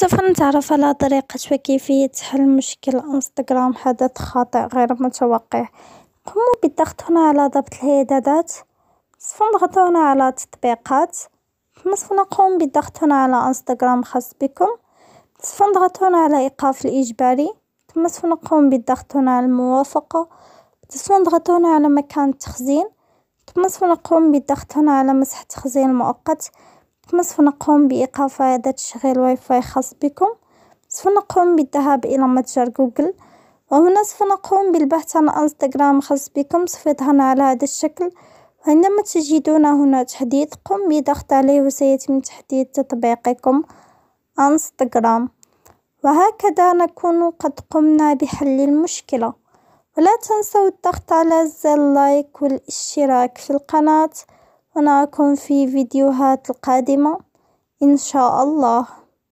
سوف نتعرف على طريقة وكيفية حل مشكل انستغرام حدث خاطئ غير متوقع قموا بالضغط هنا على ضبط الإعدادات سوف نضغط هنا على تطبيقات ثم نقوم بالضغط هنا على انستغرام خاص بكم سوف نضغط هنا على إيقاف الإجباري ثم سوف نقوم بالضغط هنا على الموافقة سوف نضغط هنا على مكان التخزين ثم سوف نقوم بالضغط هنا على مسح التخزين المؤقت كما نقوم بايقاف هذا تشغيل واي فاي خاص بكم سوف نقوم بالذهاب الى متجر جوجل وهنا سوف نقوم بالبحث عن انستغرام خاص بكم سوف يظهر على هذا الشكل عندما تجدون هنا تحديث قم بضغط عليه وسيتم تحديد تطبيقكم انستغرام وهكذا نكون قد قمنا بحل المشكلة ولا تنسوا الضغط على زر اللايك والاشتراك في القناة ونراكم في فيديوهات القادمة إن شاء الله